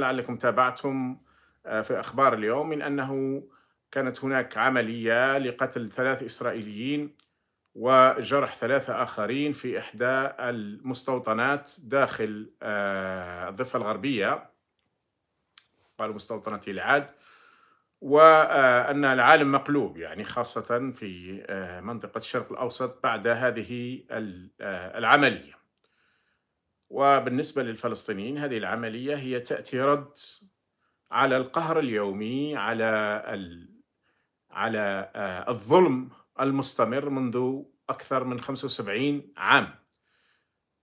لعلكم تابعتم آه، في أخبار اليوم من أنه كانت هناك عملية لقتل ثلاث إسرائيليين وجرح ثلاثة آخرين في إحدى المستوطنات داخل آه، الضفة الغربية قالوا مستوطنة العاد وأن العالم مقلوب يعني خاصة في آه، منطقة الشرق الأوسط بعد هذه العملية وبالنسبة للفلسطينيين هذه العملية هي تأتي رد على القهر اليومي على ال... على آه، الظلم المستمر منذ أكثر من 75 عام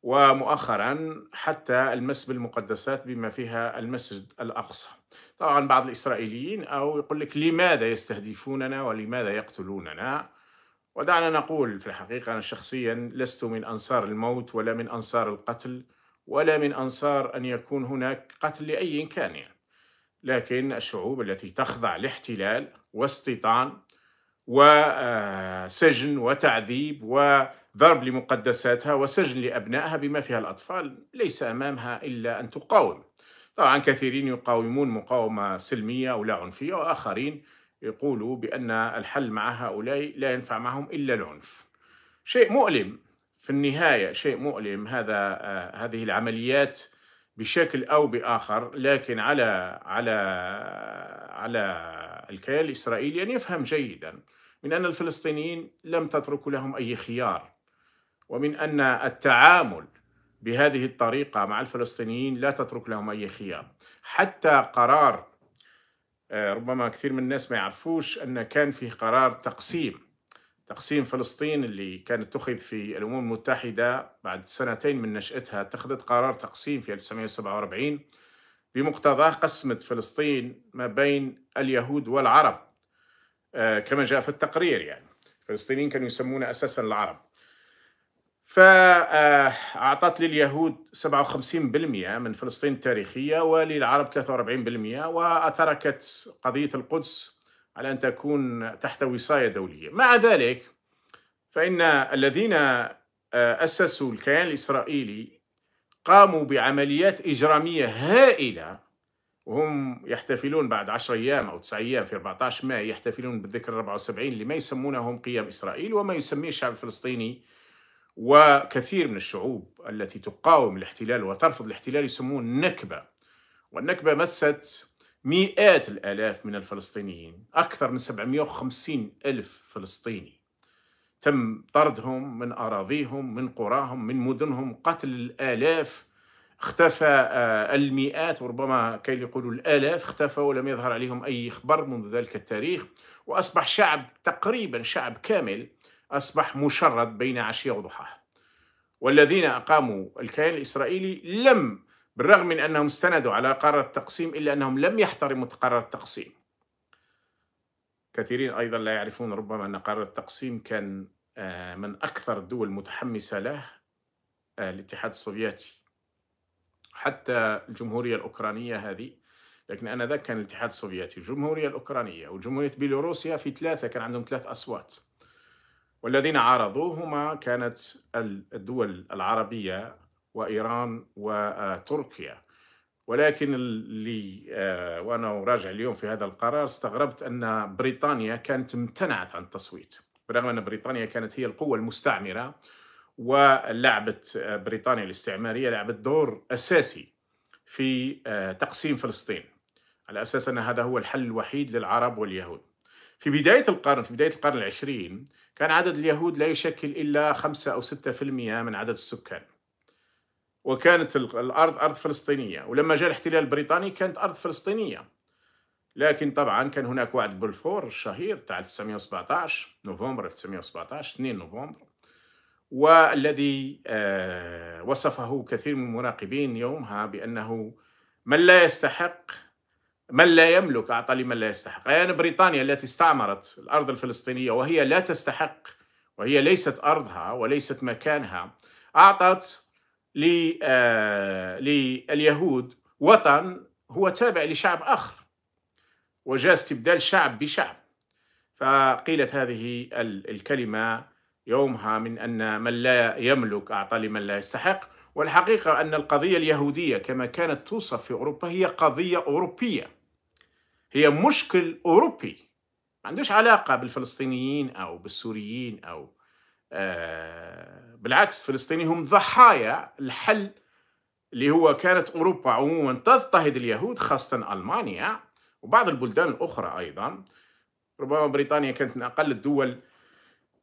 ومؤخرا حتى المس بالمقدسات بما فيها المسجد الأقصى طبعا بعض الإسرائيليين أو يقول لك لماذا يستهدفوننا ولماذا يقتلوننا ودعنا نقول في الحقيقة أنا شخصيا لست من أنصار الموت ولا من أنصار القتل ولا من أنصار أن يكون هناك قتل لأي كان يعني. لكن الشعوب التي تخضع لاحتلال واستيطان وسجن وتعذيب وضرب لمقدساتها وسجن لأبنائها بما فيها الأطفال ليس أمامها إلا أن تقاوم طبعا كثيرين يقاومون مقاومة سلمية أو لا عنفية وآخرين يقولوا بأن الحل مع هؤلاء لا ينفع معهم إلا العنف شيء مؤلم في النهاية شيء مؤلم هذا آه، هذه العمليات بشكل أو بآخر لكن على على على الكيان الإسرائيلي أن يفهم جيدا من أن الفلسطينيين لم تترك لهم أي خيار ومن أن التعامل بهذه الطريقة مع الفلسطينيين لا تترك لهم أي خيار حتى قرار آه، ربما كثير من الناس ما يعرفوش أن كان في قرار تقسيم تقسيم فلسطين اللي كانت اتخذ في الأمم المتحدة بعد سنتين من نشأتها اتخذت قرار تقسيم في 1947 بمقتضاه قسمت فلسطين ما بين اليهود والعرب آه، كما جاء في التقرير يعني الفلسطينيين كانوا يسمون أساسا العرب فأعطت آه، لليهود 57% من فلسطين التاريخية وللعرب 43% وتركت قضية القدس على أن تكون تحت وصاية دولية مع ذلك فإن الذين آه، أسسوا الكيان الإسرائيلي قاموا بعمليات إجرامية هائلة وهم يحتفلون بعد 10 أيام أو 9 أيام في 14 ماي يحتفلون بالذكرى 74 لما يسمونه قيام إسرائيل وما يسميه الشعب الفلسطيني وكثير من الشعوب التي تقاوم الاحتلال وترفض الاحتلال يسمون نكبة والنكبة مست مئات الآلاف من الفلسطينيين أكثر من 750 ألف فلسطيني تم طردهم من أراضيهم من قراهم من مدنهم قتل الآلاف اختفى آه، المئات وربما كي يقولوا الآلاف اختفى ولم يظهر عليهم أي خبر منذ ذلك التاريخ وأصبح شعب تقريبا شعب كامل أصبح مشرد بين عشية وضحاها والذين أقاموا الكيان الإسرائيلي لم بالرغم من أنهم استندوا على قرار التقسيم إلا أنهم لم يحترموا قرار التقسيم كثيرين أيضا لا يعرفون ربما أن قرار التقسيم كان آه، من أكثر الدول متحمسة له آه، الاتحاد السوفيتي حتى الجمهورية الأوكرانية هذه لكن أنا ذاك كان الاتحاد السوفيتي الجمهورية الأوكرانية وجمهورية بيلاروسيا في ثلاثة كان عندهم ثلاث أصوات والذين عارضوهما كانت الدول العربية وإيران وتركيا ولكن اللي آه، وأنا أراجع اليوم في هذا القرار استغربت أن بريطانيا كانت امتنعت عن التصويت برغم أن بريطانيا كانت هي القوة المستعمرة ولعبت آه، بريطانيا الاستعمارية لعبت دور أساسي في آه، تقسيم فلسطين على أساس أن هذا هو الحل الوحيد للعرب واليهود في بداية القرن في بداية القرن العشرين كان عدد اليهود لا يشكل إلا خمسة أو ستة في المئة من عدد السكان وكانت الأرض أرض فلسطينية ولما جاء الاحتلال البريطاني كانت أرض فلسطينية لكن طبعا كان هناك وعد بلفور الشهير تاع 1917 نوفمبر 1917 2 نوفمبر والذي آه، وصفه كثير من المراقبين يومها بأنه من لا يستحق من لا يملك أعطى لمن لا يستحق أيان يعني بريطانيا التي استعمرت الأرض الفلسطينية وهي لا تستحق وهي ليست أرضها وليست مكانها أعطت آه، لليهود وطن هو تابع لشعب آخر وجاء استبدال شعب بشعب فقيلت هذه الكلمة يومها من أن من لا يملك أعطى لمن لا يستحق والحقيقة أن القضية اليهودية كما كانت توصف في أوروبا هي قضية أوروبية هي مشكل أوروبي ما عندوش علاقة بالفلسطينيين أو بالسوريين أو آه بالعكس الفلسطينيين هم ضحايا الحل اللي هو كانت أوروبا عموما تضطهد اليهود خاصة ألمانيا وبعض البلدان الأخرى أيضا ربما بريطانيا كانت من أقل الدول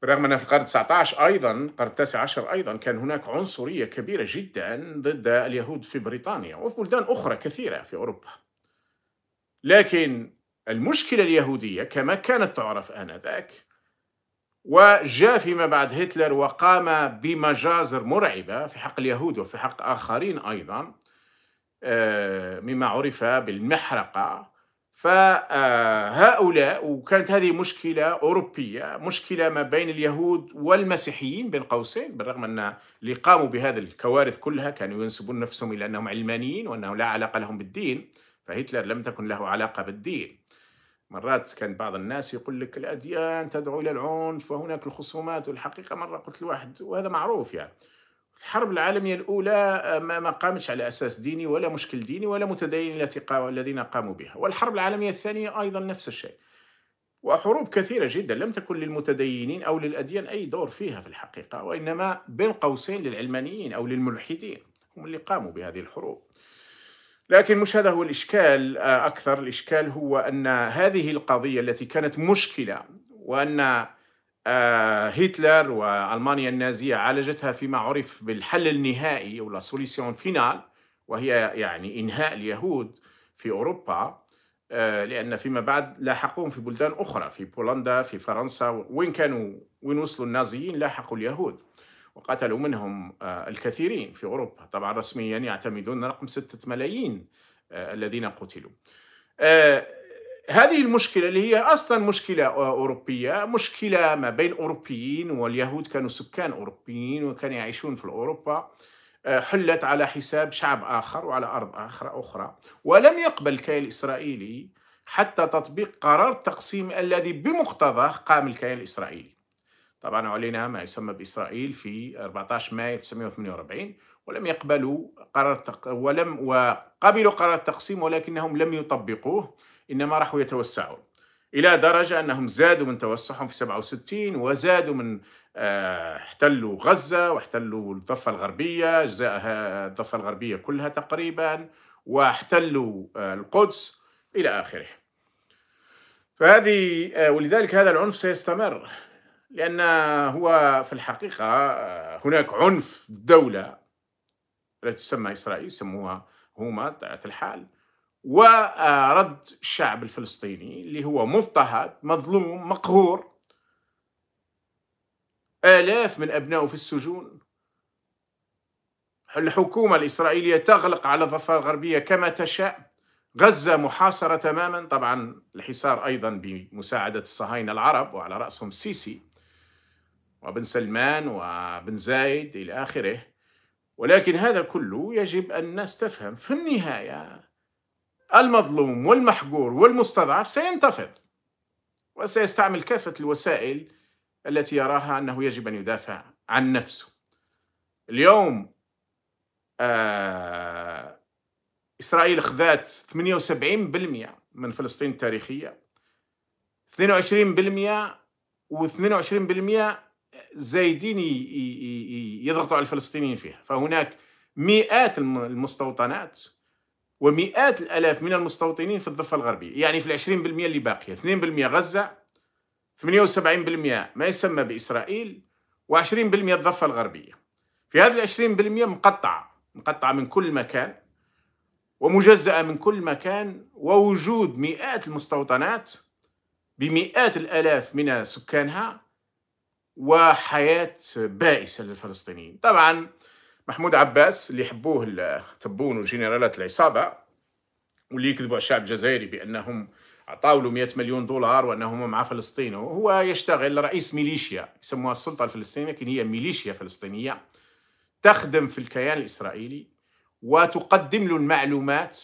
رغم أن في القرن 19 أيضا القرن 19 أيضا كان هناك عنصرية كبيرة جدا ضد اليهود في بريطانيا وفي بلدان أخرى كثيرة في أوروبا لكن المشكلة اليهودية كما كانت تعرف آنذاك وجاء فيما بعد هتلر وقام بمجازر مرعبة في حق اليهود وفي حق آخرين أيضا آه، مما عرف بالمحرقة فهؤلاء آه، وكانت هذه مشكلة أوروبية مشكلة ما بين اليهود والمسيحيين بين قوسين بالرغم أن اللي قاموا بهذه الكوارث كلها كانوا ينسبون نفسهم إلى أنهم علمانيين وأنه لا علاقة لهم بالدين فهتلر لم تكن له علاقة بالدين مرات كان بعض الناس يقول لك الأديان تدعو إلى العنف وهناك الخصومات والحقيقة مرة قلت لواحد وهذا معروف يعني الحرب العالمية الأولى ما قامتش على أساس ديني ولا مشكل ديني ولا متدين الذين قاموا بها والحرب العالمية الثانية أيضا نفس الشيء وحروب كثيرة جدا لم تكن للمتدينين أو للأديان أي دور فيها في الحقيقة وإنما بين قوسين للعلمانيين أو للملحدين هم اللي قاموا بهذه الحروب لكن مش هذا هو الإشكال آه، أكثر الإشكال هو أن هذه القضية التي كانت مشكلة وأن آه، هتلر وألمانيا النازية عالجتها فيما عرف بالحل النهائي أو لا سوليسيون فينال وهي يعني إنهاء اليهود في أوروبا آه، لأن فيما بعد لاحقوهم في بلدان أخرى في بولندا في فرنسا وين كانوا وين وصلوا النازيين لاحقوا اليهود وقتلوا منهم آه، الكثيرين في أوروبا طبعا رسميا يعتمدون رقم ستة ملايين آه، الذين قتلوا آه، هذه المشكلة اللي هي أصلا مشكلة أوروبية مشكلة ما بين أوروبيين واليهود كانوا سكان أوروبيين وكانوا يعيشون في أوروبا حلت على حساب شعب آخر وعلى أرض آخر أخرى ولم يقبل الكيان الإسرائيلي حتى تطبيق قرار التقسيم الذي بمقتضاه قام الكيان الإسرائيلي طبعا علينا ما يسمى بإسرائيل في 14 مايو 1948 ولم يقبلوا قرار التق... ولم وقبلوا قرار التقسيم ولكنهم لم يطبقوه إنما راحوا يتوسعوا إلى درجة أنهم زادوا من توسعهم في 67 وزادوا من آه، احتلوا غزة واحتلوا الضفة الغربية أجزاء الضفة الغربية كلها تقريبا واحتلوا آه، القدس إلى آخره فهذه آه، ولذلك هذا العنف سيستمر لأن هو في الحقيقة آه، هناك عنف دولة لا تسمى إسرائيل يسموها هما طبيعة الحال ورد الشعب الفلسطيني اللي هو مضطهد مظلوم مقهور آلاف من أبنائه في السجون الحكومة الإسرائيلية تغلق على الضفة الغربية كما تشاء غزة محاصرة تماما طبعا الحصار أيضا بمساعدة الصهاينة العرب وعلى رأسهم السيسي وبن سلمان وبن زايد إلى آخره ولكن هذا كله يجب أن نستفهم في النهاية المظلوم والمحقور والمستضعف سينتفض وسيستعمل كافة الوسائل التي يراها أنه يجب أن يدافع عن نفسه اليوم آه إسرائيل خذات 78% من فلسطين التاريخية 22% و22% زايدين يضغطوا على الفلسطينيين فيها فهناك مئات المستوطنات ومئات الآلاف من المستوطنين في الضفة الغربية يعني في العشرين بالمئة اللي باقية 2% غزة 78% ما يسمى بإسرائيل و20% الضفة الغربية في هذه العشرين بالمئة مقطعة مقطعة من كل مكان ومجزأة من كل مكان ووجود مئات المستوطنات بمئات الآلاف من سكانها وحياة بائسة للفلسطينيين طبعا محمود عباس اللي يحبوه التبون وجنرالات العصابة واللي يكذبوا على الشعب الجزائري بأنهم أعطاوا له 100 مليون دولار وأنهم مع فلسطين وهو يشتغل رئيس ميليشيا يسموها السلطة الفلسطينية لكن هي ميليشيا فلسطينية تخدم في الكيان الإسرائيلي وتقدم له المعلومات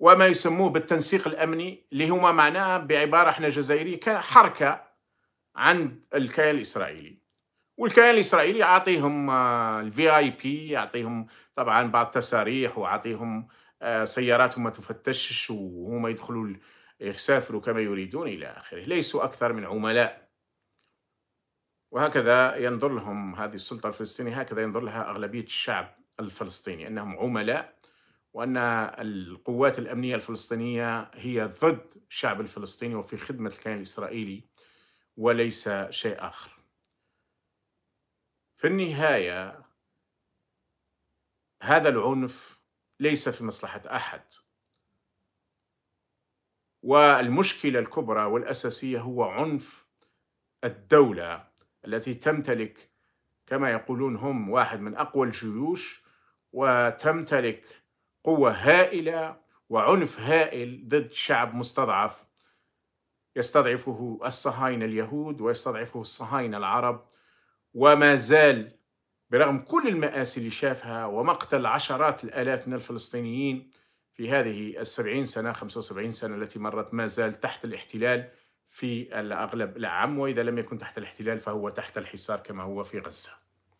وما يسموه بالتنسيق الأمني اللي هما معناها بعبارة احنا جزائرية حركة عند الكيان الاسرائيلي والكيان الاسرائيلي يعطيهم الفي اي بي يعطيهم طبعا بعض التصاريح ويعطيهم آه، سياراتهم ما تفتشش وهم يدخلوا يسافروا كما يريدون الى اخره ليسوا اكثر من عملاء وهكذا ينظر لهم هذه السلطه الفلسطينيه هكذا ينظر لها اغلبيه الشعب الفلسطيني انهم عملاء وان القوات الامنيه الفلسطينيه هي ضد الشعب الفلسطيني وفي خدمه الكيان الاسرائيلي وليس شيء آخر في النهاية هذا العنف ليس في مصلحة أحد والمشكلة الكبرى والأساسية هو عنف الدولة التي تمتلك كما يقولون هم واحد من أقوى الجيوش وتمتلك قوة هائلة وعنف هائل ضد شعب مستضعف يستضعفه الصهاينة اليهود ويستضعفه الصهاينة العرب وما زال برغم كل المآسي اللي شافها ومقتل عشرات الآلاف من الفلسطينيين في هذه السبعين سنة 75 سنة التي مرت ما زال تحت الاحتلال في الأغلب العام وإذا لم يكن تحت الاحتلال فهو تحت الحصار كما هو في غزة